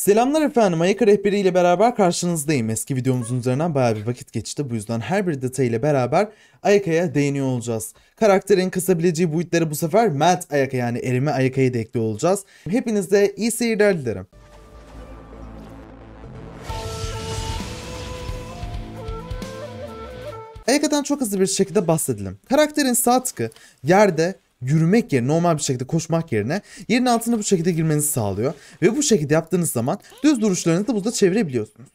Selamlar efendim. Ayaka Rehberi ile beraber karşınızdayım. Eski videomuzun üzerinden baya bir vakit geçti. Bu yüzden her bir detay ile beraber Ayaka'ya değiniyor olacağız. Karakterin kasabileceği boyutları bu sefer Mert Ayaka yani erime Ayaka'yı da olacağız. Hepinize iyi seyirler dilerim. Ayaka'dan çok hızlı bir şekilde bahsedelim. Karakterin sağ Satkı yerde yürümek yerine normal bir şekilde koşmak yerine yerin altına bu şekilde girmenizi sağlıyor. Ve bu şekilde yaptığınız zaman düz duruşlarınızı burada çevirebiliyorsunuz.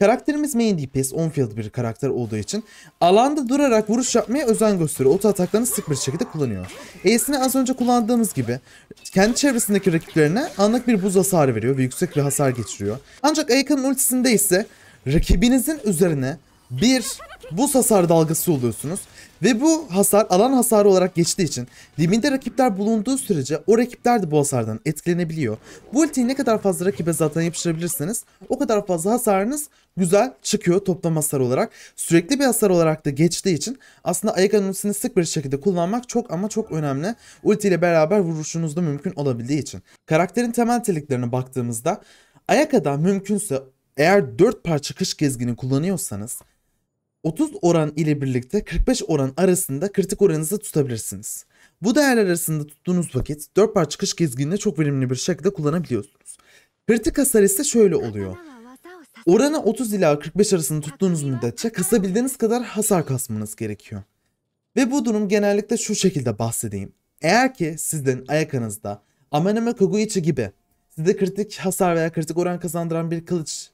Karakterimiz main DPS on field bir karakter olduğu için alanda durarak vuruş yapmaya özen gösteriyor. Oto ataklarını sık bir şekilde kullanıyor. E'sini az önce kullandığımız gibi kendi çevresindeki rakiplerine anlık bir buz hasarı veriyor ve yüksek bir hasar geçiriyor. Ancak Aiken'ın ultisinde ise rakibinizin üzerine bir buz hasar dalgası oluyorsunuz ve bu hasar alan hasarı olarak geçtiği için dibinde rakipler bulunduğu sürece o rakipler de bu hasardan etkilenebiliyor. Bu ultiyi ne kadar fazla rakibe zaten yapıştırabilirseniz o kadar fazla hasarınız güzel çıkıyor toplam hasar olarak. Sürekli bir hasar olarak da geçtiği için aslında ayak anonisini sık bir şekilde kullanmak çok ama çok önemli. Ulti ile beraber vuruşunuzda mümkün olabildiği için. Karakterin temel niteliklerine baktığımızda Ayaka'da mümkünse eğer 4 parça kış gezgini kullanıyorsanız 30 oran ile birlikte 45 oran arasında kritik oranınızı tutabilirsiniz. Bu değerler arasında tuttuğunuz vakit 4 bar çıkış gezginini çok verimli bir şekilde kullanabiliyorsunuz. Kritik hasar ise şöyle oluyor. Oranı 30 ila 45 arasında tuttuğunuz müddetçe kasabildiğiniz kadar hasar kasmanız gerekiyor. Ve bu durum genellikle şu şekilde bahsedeyim. Eğer ki sizin ayakanızda Amaneme Kaguichi gibi size kritik hasar veya kritik oran kazandıran bir kılıç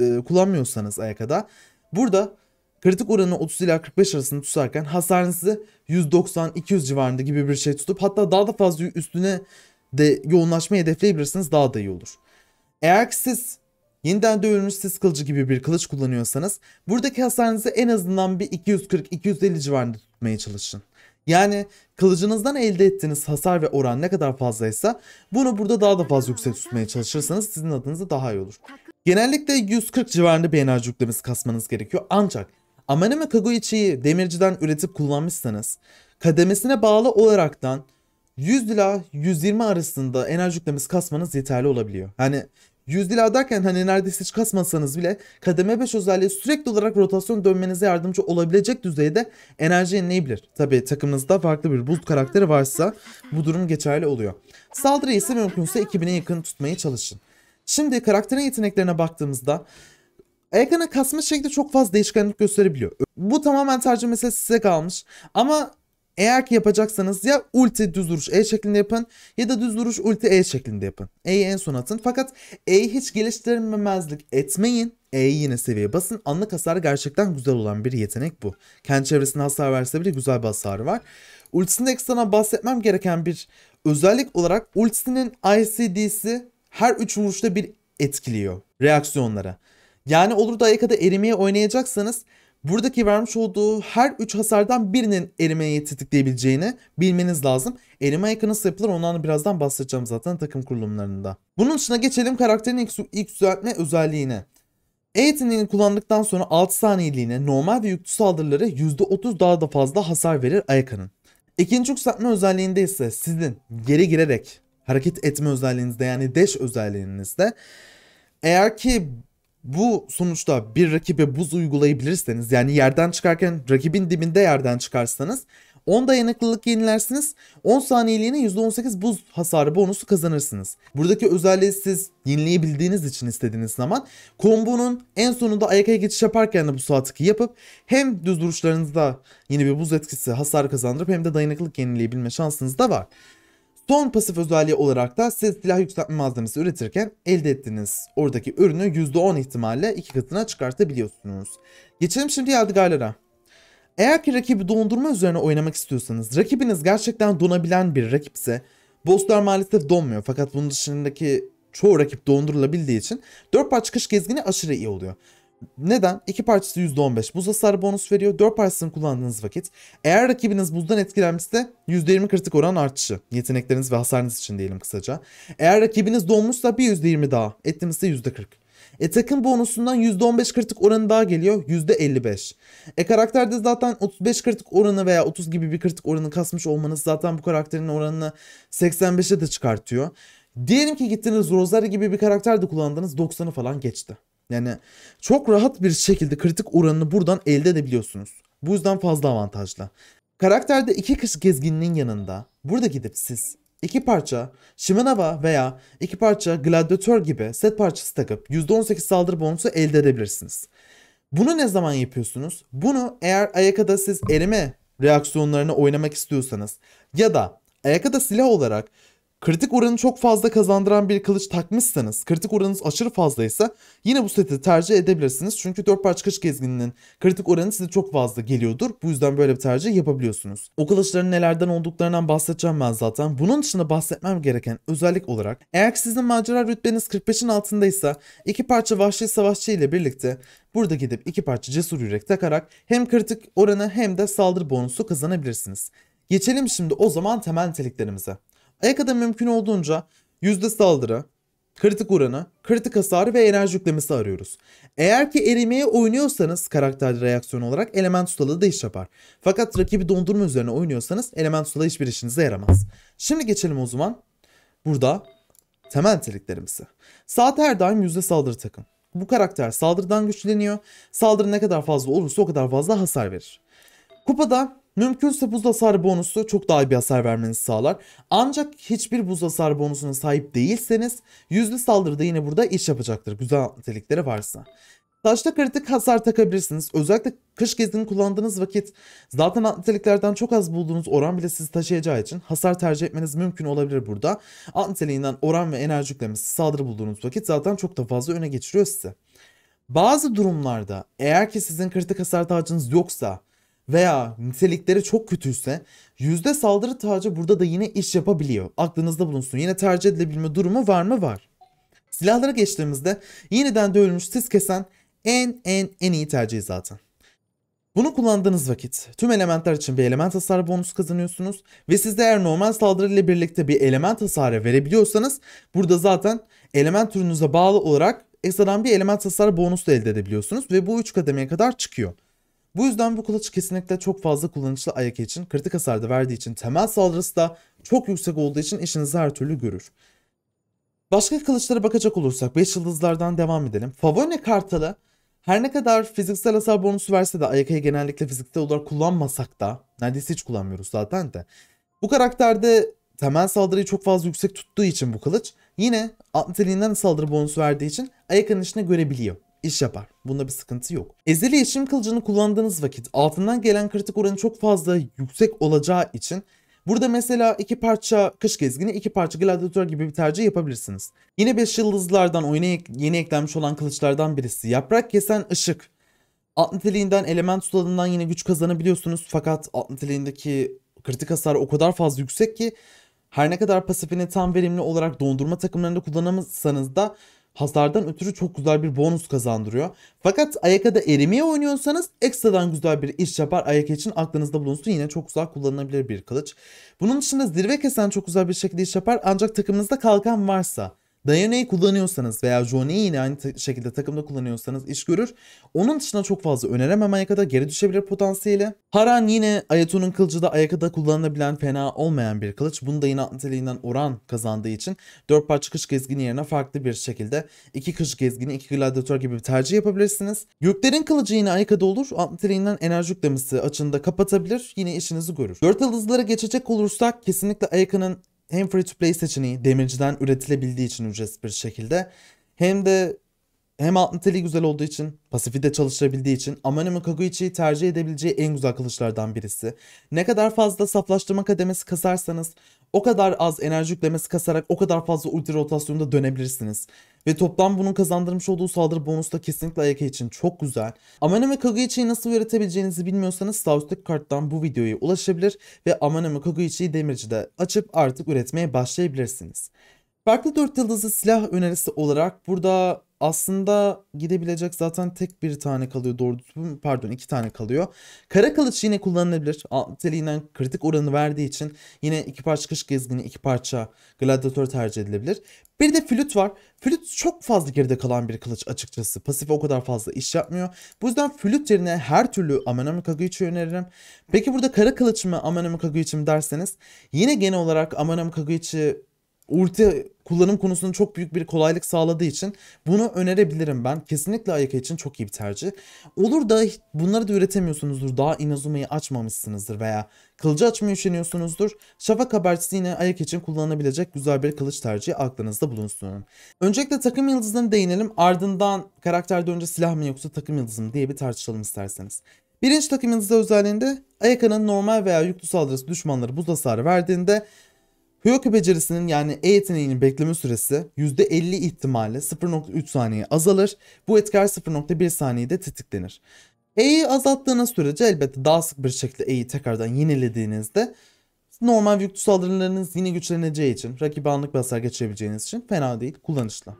e, kullanmıyorsanız ayakada burada Kritik oranı 30 ila 45 arasında tutarken hasarınızı 190-200 civarında gibi bir şey tutup hatta daha da fazla üstüne de yoğunlaşmayı hedefleyebilirsiniz daha da iyi olur. Eğer ki siz yeniden dövülmüş sis kılıcı gibi bir kılıç kullanıyorsanız buradaki hasarınızı en azından bir 240-250 civarında tutmaya çalışın. Yani kılıcınızdan elde ettiğiniz hasar ve oran ne kadar fazlaysa bunu burada daha da fazla yüksek tutmaya çalışırsanız sizin adınıza daha iyi olur. Genellikle 140 civarında bir enerji yüklemesi kasmanız gerekiyor ancak Amaneme Kaguichi'yi demirciden üretip kullanmışsanız kademesine bağlı olaraktan 100 ila 120 arasında enerji yüklemesi kasmanız yeterli olabiliyor. Hani 100 lira derken hani neredeyse hiç kasmasanız bile kademe 5 özelliği sürekli olarak rotasyon dönmenize yardımcı olabilecek düzeyde enerji yenileyebilir. Tabi takımınızda farklı bir buz karakteri varsa bu durum geçerli oluyor. Saldırı ise mümkünse 2000'e yakın tutmaya çalışın. Şimdi karakterin yeteneklerine baktığımızda Ekrana kasma şekli çok fazla değişkenlik gösterebiliyor. Bu tamamen tercih meselesi size kalmış. Ama eğer ki yapacaksanız ya ulti düz duruş E şeklinde yapın ya da düz duruş ulti E şeklinde yapın. E'yi en son atın. Fakat E'yi hiç geliştirmemezlik etmeyin. E'yi yine seviye basın. Anlık hasarı gerçekten güzel olan bir yetenek bu. Kendi çevresine hasar verse bile güzel bir hasarı var. Ultisinde ekstradan bahsetmem gereken bir özellik olarak ultisinin ICD'si her 3 vuruşta bir etkiliyor reaksiyonlara. Yani olur da Ayaka'da erimeye oynayacaksanız buradaki vermiş olduğu her 3 hasardan birinin erimeyi tetikleyebileceğini bilmeniz lazım. Erime ayakı nasıl yapılır ondan birazdan bahsedeceğim zaten takım kurulumlarında. Bunun dışında geçelim karakterin ilk, ilk düzeltme özelliğine. E yeteneğini kullandıktan sonra 6 saniyeliğine normal ve yüklü saldırıları %30 daha da fazla hasar verir Ayaka'nın. İkinci yükseltme özelliğinde ise sizin geri girerek hareket etme özelliğinizde yani dash özelliğinizde eğer ki bu sonuçta bir rakibe buz uygulayabilirseniz yani yerden çıkarken rakibin dibinde yerden çıkarsanız 10 dayanıklılık yenilersiniz. 10 saniyeliğine %18 buz hasarı bonusu kazanırsınız. Buradaki özelliği siz yenileyebildiğiniz için istediğiniz zaman kombonun en sonunda ayak ayak geçiş yaparken de bu sağ yapıp hem düz duruşlarınızda yeni bir buz etkisi hasar kazandırıp hem de dayanıklılık yenileyebilme şansınız da var. Son pasif özelliği olarak da siz silah yükseltme malzemesi üretirken elde ettiğiniz oradaki ürünü %10 ihtimalle iki katına çıkartabiliyorsunuz. Geçelim şimdi yadigarlara. Eğer ki rakibi dondurma üzerine oynamak istiyorsanız, rakibiniz gerçekten donabilen bir rakipse, bosslar maalesef donmuyor fakat bunun dışındaki çoğu rakip dondurulabildiği için 4 parça kış gezgini aşırı iyi oluyor. Neden? İki parçası %15 buz hasarı bonus veriyor. 4 parçasını kullandığınız vakit eğer rakibiniz buzdan etkilenmişse %20 kritik oran artışı. Yetenekleriniz ve hasarınız için diyelim kısaca. Eğer rakibiniz donmuşsa bir %20 daha. Ettiğimizde %40. E takım bonusundan %15 kritik oranı daha geliyor. %55. E karakterde zaten 35 kritik oranı veya 30 gibi bir kritik oranı kasmış olmanız zaten bu karakterin oranını 85'e de çıkartıyor. Diyelim ki gittiniz Rosary gibi bir karakter de kullandınız 90'ı falan geçti. Yani çok rahat bir şekilde kritik oranını buradan elde edebiliyorsunuz. Bu yüzden fazla avantajlı. Karakterde iki kış gezgininin yanında burada gidip siz iki parça Shimanava veya iki parça Gladiator gibi set parçası takıp %18 saldırı bonusu elde edebilirsiniz. Bunu ne zaman yapıyorsunuz? Bunu eğer Ayaka'da siz erime reaksiyonlarını oynamak istiyorsanız ya da Ayaka'da silah olarak Kritik oranı çok fazla kazandıran bir kılıç takmışsanız, kritik oranınız aşırı fazlaysa yine bu seti tercih edebilirsiniz. Çünkü 4 parça kış gezgininin kritik oranı size çok fazla geliyordur. Bu yüzden böyle bir tercih yapabiliyorsunuz. O kılıçların nelerden olduklarından bahsedeceğim ben zaten. Bunun dışında bahsetmem gereken özellik olarak eğer sizin macera rütbeniz 45'in altındaysa iki parça vahşi savaşçı ile birlikte Burada gidip iki parça cesur yürek takarak hem kritik oranı hem de saldırı bonusu kazanabilirsiniz. Geçelim şimdi o zaman temel niteliklerimize. Ayaka'da e mümkün olduğunca yüzde saldırı, kritik oranı, kritik hasarı ve enerji yüklemesi arıyoruz. Eğer ki erimeye oynuyorsanız karakter reaksiyon olarak element ustalığı da iş yapar. Fakat rakibi dondurma üzerine oynuyorsanız element ustalığı hiçbir işinize yaramaz. Şimdi geçelim o zaman burada temel niteliklerimizi. Saat her daim yüzde saldırı takım. Bu karakter saldırıdan güçleniyor. Saldırı ne kadar fazla olursa o kadar fazla hasar verir. Kupada Mümkünse buz hasar bonusu çok daha iyi bir hasar vermenizi sağlar. Ancak hiçbir buz hasar bonusuna sahip değilseniz yüzlü saldırıda yine burada iş yapacaktır. Güzel nitelikleri varsa. Taşta kritik hasar takabilirsiniz. Özellikle kış gezini kullandığınız vakit zaten niteliklerden çok az bulduğunuz oran bile sizi taşıyacağı için hasar tercih etmeniz mümkün olabilir burada. Alt oran ve enerji yüklemesi saldırı bulduğunuz vakit zaten çok da fazla öne geçiriyor sizi. Bazı durumlarda eğer ki sizin kritik hasar tacınız yoksa veya nitelikleri çok kötüyse yüzde saldırı tacı burada da yine iş yapabiliyor. Aklınızda bulunsun. Yine tercih edilebilme durumu var mı? Var. Silahlara geçtiğimizde yeniden dövülmüş tiz kesen en en en iyi tercih zaten. Bunu kullandığınız vakit tüm elementler için bir element hasarı bonus kazanıyorsunuz ve siz de eğer normal saldırı ile birlikte bir element hasarı verebiliyorsanız burada zaten element türünüze bağlı olarak ekstradan bir element hasarı bonusu elde edebiliyorsunuz ve bu 3 kademeye kadar çıkıyor. Bu yüzden bu kılıç kesinlikle çok fazla kullanışlı ayak için, kritik hasarda verdiği için, temel saldırısı da çok yüksek olduğu için işinizi her türlü görür. Başka kılıçlara bakacak olursak 5 yıldızlardan devam edelim. Favone Kartalı her ne kadar fiziksel hasar bonusu verse de ayakayı genellikle fiziksel olarak kullanmasak da neredeyse hiç kullanmıyoruz zaten de. Bu karakterde temel saldırıyı çok fazla yüksek tuttuğu için bu kılıç yine niteliğinden saldırı bonusu verdiği için AYK'nın işine görebiliyor iş yapar. Bunda bir sıkıntı yok. Ezeli Yeşim Kılıcı'nı kullandığınız vakit altından gelen kritik oranı çok fazla yüksek olacağı için Burada mesela iki parça kış gezgini, iki parça gladyatör gibi bir tercih yapabilirsiniz. Yine 5 yıldızlardan oyuna yeni eklenmiş olan kılıçlardan birisi. Yaprak kesen ışık. Alt niteliğinden element sularından yine güç kazanabiliyorsunuz. Fakat alt niteliğindeki kritik hasar o kadar fazla yüksek ki her ne kadar pasifini tam verimli olarak dondurma takımlarında kullanamazsanız da hasardan ötürü çok güzel bir bonus kazandırıyor. Fakat Ayaka'da erimeye oynuyorsanız ekstradan güzel bir iş yapar Ayaka için aklınızda bulunsun. Yine çok güzel kullanılabilir bir kılıç. Bunun dışında zirve kesen çok güzel bir şekilde iş yapar ancak takımınızda kalkan varsa Dayone'yi kullanıyorsanız veya Johnny'yi yine aynı şekilde takımda kullanıyorsanız iş görür. Onun dışında çok fazla öneremem Ayaka'da geri düşebilir potansiyeli. Haran yine Ayato'nun kılıcı da Ayaka'da kullanılabilen fena olmayan bir kılıç. Bunu da yine atleteliğinden oran kazandığı için 4 parça kış gezgini yerine farklı bir şekilde 2 kış gezgini 2 gladyatör gibi bir tercih yapabilirsiniz. Göklerin kılıcı yine Ayaka'da olur. Atleteliğinden enerji yüklemesi açığında kapatabilir. Yine işinizi görür. 4 yıldızlara geçecek olursak kesinlikle Ayaka'nın hem free to play seçeneği demirciden üretilebildiği için ücretsiz bir şekilde hem de hem alt niteliği güzel olduğu için, pasifi de çalışabildiği için Amanemi Kaguichi'yi tercih edebileceği en güzel kılıçlardan birisi. Ne kadar fazla saflaştırma kademesi kasarsanız o kadar az enerji yüklemesi kasarak o kadar fazla ulti rotasyonda dönebilirsiniz. Ve toplam bunun kazandırmış olduğu saldırı bonus da kesinlikle Ayaka için çok güzel. Amaneme Kaguichi'yi nasıl üretebileceğinizi bilmiyorsanız sağ karttan bu videoya ulaşabilir ve Amaneme Kaguichi'yi demircide açıp artık üretmeye başlayabilirsiniz. Farklı 4 yıldızlı silah önerisi olarak burada aslında gidebilecek zaten tek bir tane kalıyor doğru pardon iki tane kalıyor. Kara kılıç yine kullanılabilir. Alteliğinden kritik oranı verdiği için yine iki parça kış gezgini iki parça gladyatör tercih edilebilir. Bir de flüt var. Flüt çok fazla geride kalan bir kılıç açıkçası. Pasif o kadar fazla iş yapmıyor. Bu yüzden flüt yerine her türlü Amanami Kaguichi öneririm. Peki burada kara kılıç mı Amanami Kaguichi mi derseniz yine genel olarak Amanami Kaguichi ulti kullanım konusunda çok büyük bir kolaylık sağladığı için bunu önerebilirim ben. Kesinlikle Ayaka için çok iyi bir tercih. Olur da bunları da üretemiyorsunuzdur. Daha Inazuma'yı açmamışsınızdır veya kılıcı açmayı üşeniyorsunuzdur. Şafak habercisi yine Ayaka için kullanılabilecek güzel bir kılıç tercihi aklınızda bulunsun. Öncelikle takım yıldızına değinelim. Ardından karakterde önce silah mı yoksa takım yıldızı mı diye bir tartışalım isterseniz. Birinci takım yıldızı özelliğinde Ayaka'nın normal veya yüklü saldırısı düşmanları buz hasarı verdiğinde Hyoku becerisinin yani E yeteneğinin bekleme süresi %50 ihtimalle 0.3 saniye azalır. Bu etker 0.1 saniyede tetiklenir. E'yi azalttığınız sürece elbette daha sık bir şekilde E'yi tekrardan yenilediğinizde normal vücut saldırılarınız yine güçleneceği için rakibe anlık bir hasar geçirebileceğiniz için fena değil kullanışlı.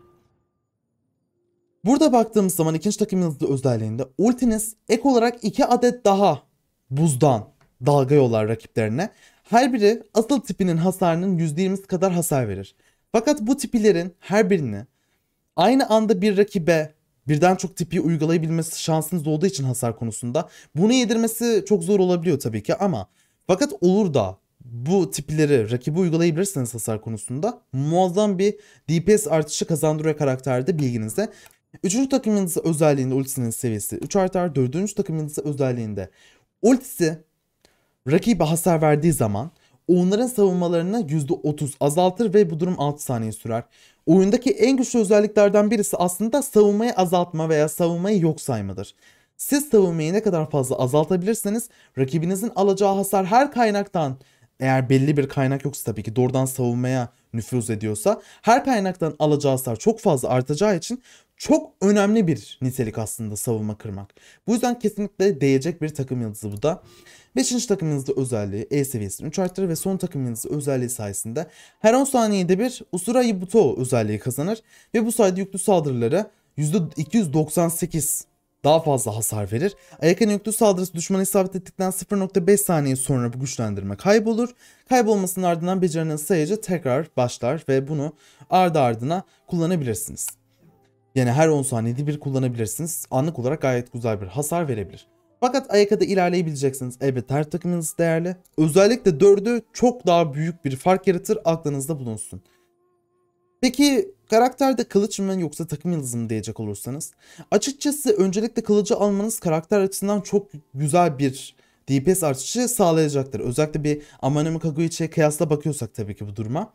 Burada baktığımız zaman ikinci takım yıldızı özelliğinde ultiniz ek olarak 2 adet daha buzdan dalga yollar rakiplerine her biri asıl tipinin hasarının %20'si kadar hasar verir. Fakat bu tipilerin her birini aynı anda bir rakibe birden çok tipi uygulayabilmesi şansınız olduğu için hasar konusunda bunu yedirmesi çok zor olabiliyor tabii ki ama fakat olur da bu tipleri rakibi uygulayabilirsiniz hasar konusunda muazzam bir DPS artışı kazandırıyor karakterde bilginize. Üçüncü takımınız özelliğinde ultisinin seviyesi 3 artar. Dördüncü takımınız özelliğinde ultisi rakibe hasar verdiği zaman onların savunmalarını %30 azaltır ve bu durum 6 saniye sürer. Oyundaki en güçlü özelliklerden birisi aslında savunmayı azaltma veya savunmayı yok saymadır. Siz savunmayı ne kadar fazla azaltabilirseniz rakibinizin alacağı hasar her kaynaktan eğer belli bir kaynak yoksa tabii ki doğrudan savunmaya nüfuz ediyorsa her kaynaktan alacağı star çok fazla artacağı için çok önemli bir nitelik aslında savunma kırmak. Bu yüzden kesinlikle değecek bir takım yıldızı bu da. 5. takım yıldızı özelliği E seviyesinin 3 arttırır ve son takım yıldızı özelliği sayesinde her 10 saniyede bir Usura Ibuto özelliği kazanır ve bu sayede yüklü saldırıları %298 daha fazla hasar verir. Ayakan yüklü saldırısı düşmanı isabet ettikten 0.5 saniye sonra bu güçlendirme kaybolur. Kaybolmasının ardından becerinin sayıcı tekrar başlar ve bunu ardı ardına kullanabilirsiniz. Yani her 10 saniyede bir kullanabilirsiniz. Anlık olarak gayet güzel bir hasar verebilir. Fakat Ayaka'da ilerleyebileceksiniz. Elbette her takımınız değerli. Özellikle 4'ü çok daha büyük bir fark yaratır aklınızda bulunsun. Peki karakterde kılıç mı yoksa takım yıldızı mı diyecek olursanız. Açıkçası öncelikle kılıcı almanız karakter açısından çok güzel bir DPS artışı sağlayacaktır. Özellikle bir Amanemi Kaguyachi'ye kıyasla bakıyorsak tabii ki bu duruma.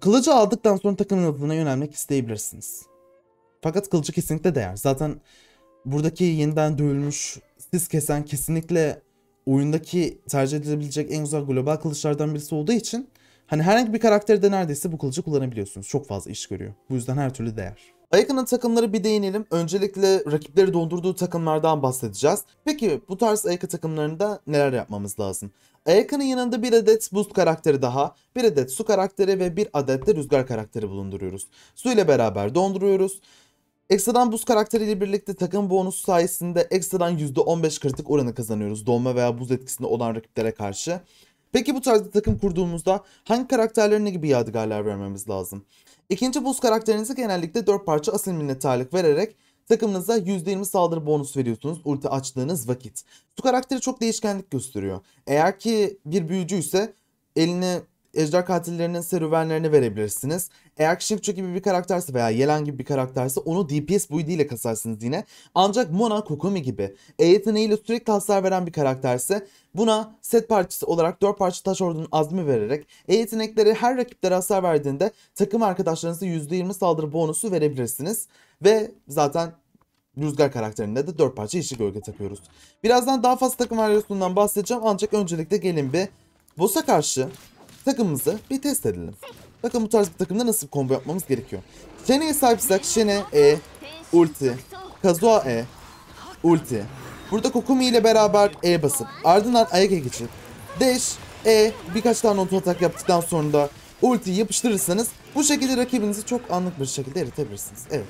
Kılıcı aldıktan sonra takım yıldızına yönelmek isteyebilirsiniz. Fakat kılıcı kesinlikle değer. Zaten buradaki yeniden dövülmüş siz kesen kesinlikle oyundaki tercih edilebilecek en güzel global kılıçlardan birisi olduğu için Hani herhangi bir karakterde neredeyse bu kılıcı kullanabiliyorsunuz. Çok fazla iş görüyor. Bu yüzden her türlü değer. Ayakının takımları bir değinelim. Öncelikle rakipleri dondurduğu takımlardan bahsedeceğiz. Peki bu tarz Ayaka takımlarında neler yapmamız lazım? Ayakan'ın yanında bir adet buz karakteri daha, bir adet su karakteri ve bir adet de rüzgar karakteri bulunduruyoruz. Su ile beraber donduruyoruz. Ekstradan buz karakteriyle birlikte takım bonusu sayesinde ekstradan %15 kritik oranı kazanıyoruz donma veya buz etkisinde olan rakiplere karşı. Peki bu tarzda takım kurduğumuzda hangi karakterlerine gibi yadigarlar vermemiz lazım? İkinci buz karakterinizi genellikle 4 parça asil minnettarlık vererek takımınıza %20 saldırı bonus veriyorsunuz ulti açtığınız vakit. Bu karakteri çok değişkenlik gösteriyor. Eğer ki bir büyücü ise eline ejder katillerinin serüvenlerini verebilirsiniz. Eğer Shinkço gibi bir karakterse veya Yelen gibi bir karakterse onu DPS buydu ile kasarsınız yine. Ancak Mona Kokomi gibi E yeteneğiyle sürekli hasar veren bir karakterse buna set parçası olarak 4 parça taş ordunun azmi vererek E yetenekleri her rakiplere hasar verdiğinde takım arkadaşlarınıza %20 saldırı bonusu verebilirsiniz. Ve zaten Rüzgar karakterinde de 4 parça işi gölge takıyoruz. Birazdan daha fazla takım varyosundan bahsedeceğim ancak öncelikle gelin bir boss'a karşı takımımızı bir test edelim. Bakın bu tarz bir takımda nasıl bir combo yapmamız gerekiyor. Shen'e sahipsek Shen'e E, ulti, Kazuha E, ulti. Burada Kokumi ile beraber E basıp ardından Ayaka'ya geçip Dash, E birkaç tane auto atak yaptıktan sonra da ulti yapıştırırsanız bu şekilde rakibinizi çok anlık bir şekilde eritebilirsiniz. Evet.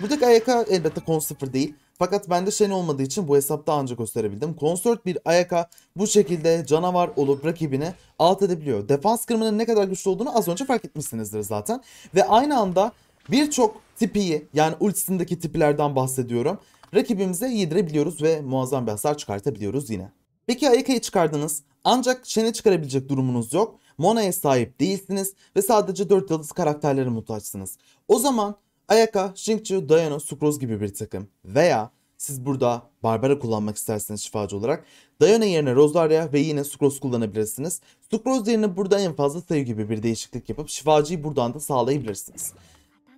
Buradaki Ayaka elbette konu sıfır değil. Fakat bende Shen olmadığı için bu hesapta ancak gösterebildim. Consort bir Ayaka bu şekilde canavar olup rakibini alt edebiliyor. Defans kırmanın ne kadar güçlü olduğunu az önce fark etmişsinizdir zaten. Ve aynı anda birçok tipiyi yani ultisindeki tipilerden bahsediyorum. Rakibimize yedirebiliyoruz ve muazzam bir hasar çıkartabiliyoruz yine. Peki Ayaka'yı çıkardınız ancak Shen'i çıkarabilecek durumunuz yok. Mona'ya sahip değilsiniz ve sadece 4 yıldız karakterlere muhtaçsınız. O zaman Ayaka, Shinkchu, Dayano, Sucrose gibi bir takım veya siz burada Barbara kullanmak isterseniz şifacı olarak Diana yerine Rosaria ve yine Sucrose kullanabilirsiniz. Sucrose yerine burada en fazla sayı gibi bir değişiklik yapıp şifacıyı buradan da sağlayabilirsiniz.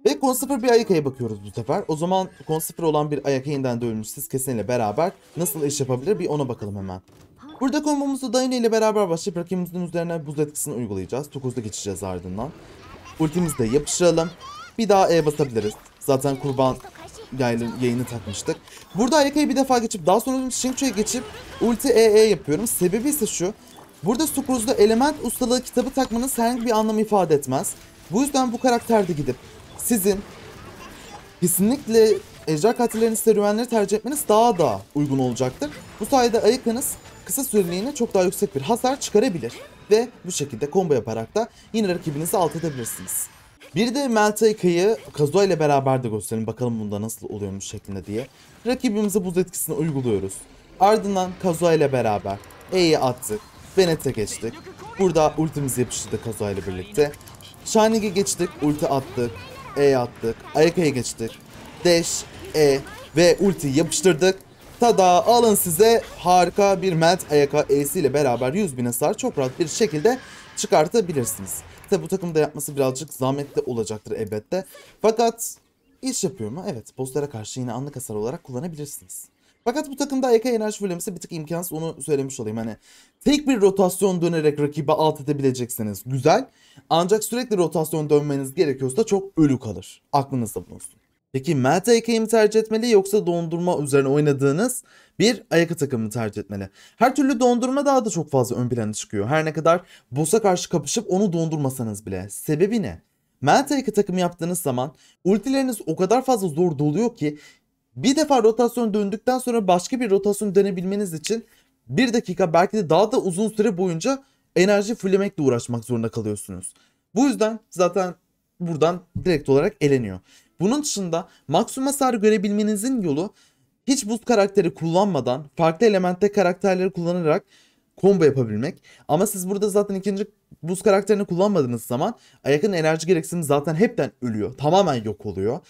Ve kon sıfır bir Ayaka'ya bakıyoruz bu sefer. O zaman kon sıfır olan bir Ayaka yeniden dövülmüş siz kesinlikle beraber nasıl iş yapabilir bir ona bakalım hemen. Burada kombomuzda Diana ile beraber başlayıp rakibimizin üzerine buz etkisini uygulayacağız. 9'da geçeceğiz ardından. Ultimizde yapıştıralım. Bir daha E basabiliriz. Zaten kurban yayını, takmıştık. Burada ayakayı bir defa geçip daha sonra Shincho'ya geçip ulti EE yapıyorum. Sebebi ise şu. Burada Sukruz'da element ustalığı kitabı takmanın herhangi bir anlamı ifade etmez. Bu yüzden bu karakterde gidip sizin kesinlikle ejder katillerini serüvenleri tercih etmeniz daha da uygun olacaktır. Bu sayede Ayka'nız kısa süreliğine çok daha yüksek bir hasar çıkarabilir. Ve bu şekilde combo yaparak da yine rakibinizi alt edebilirsiniz. Bir de Melta Ika'yı Kazuha ile beraber de gösterin bakalım bunda nasıl oluyormuş şeklinde diye. Rakibimize buz etkisini uyguluyoruz. Ardından Kazuha ile beraber E'yi attık. Benete geçtik. Burada ultimiz yapıştırdı Kazuha ile birlikte. Shining'e geçtik. Ulti attık. E attık. Ayaka'ya geçtik. Dash, E ve ulti yapıştırdık. Tada alın size harika bir Melt Ayaka E'si ile beraber 100 bin hasar çok rahat bir şekilde çıkartabilirsiniz. Tabi bu takımda yapması birazcık zahmetli olacaktır elbette. Fakat iş yapıyor mu? Evet. Bosslara karşı yine anlık hasar olarak kullanabilirsiniz. Fakat bu takımda AYK enerji fullemesi bir tık imkansız onu söylemiş olayım. Hani tek bir rotasyon dönerek rakibi alt edebileceksiniz. Güzel. Ancak sürekli rotasyon dönmeniz gerekiyorsa çok ölü kalır. Aklınızda bulunsun. Peki MTK'yi mi tercih etmeli yoksa dondurma üzerine oynadığınız bir ayak takımı tercih etmeli? Her türlü dondurma daha da çok fazla ön plana çıkıyor. Her ne kadar boss'a karşı kapışıp onu dondurmasanız bile. Sebebi ne? Meltake takımı yaptığınız zaman ultileriniz o kadar fazla zor doluyor ki bir defa rotasyon döndükten sonra başka bir rotasyon dönebilmeniz için bir dakika belki de daha da uzun süre boyunca enerji fullemekle uğraşmak zorunda kalıyorsunuz. Bu yüzden zaten buradan direkt olarak eleniyor. Bunun dışında maksimum hasar görebilmenizin yolu hiç buz karakteri kullanmadan farklı elemente karakterleri kullanarak combo yapabilmek. Ama siz burada zaten ikinci buz karakterini kullanmadığınız zaman Ayakan'ın enerji gereksinimi zaten hepten ölüyor. Tamamen yok oluyor.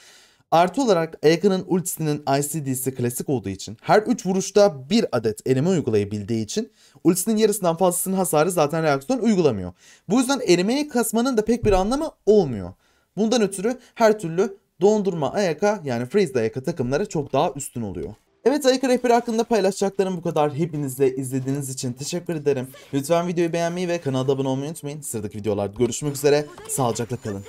Artı olarak Ayakan'ın ultisinin ICD'si klasik olduğu için her 3 vuruşta bir adet erime uygulayabildiği için ultisinin yarısından fazlasının hasarı zaten reaksiyon uygulamıyor. Bu yüzden erimeyi kasmanın da pek bir anlamı olmuyor. Bundan ötürü her türlü dondurma Ayaka yani Freeze Ayaka takımları çok daha üstün oluyor. Evet Ayaka Rehberi hakkında paylaşacaklarım bu kadar. Hepinizle izlediğiniz için teşekkür ederim. Lütfen videoyu beğenmeyi ve kanala abone olmayı unutmayın. Sıradaki videolarda görüşmek üzere. Sağlıcakla kalın.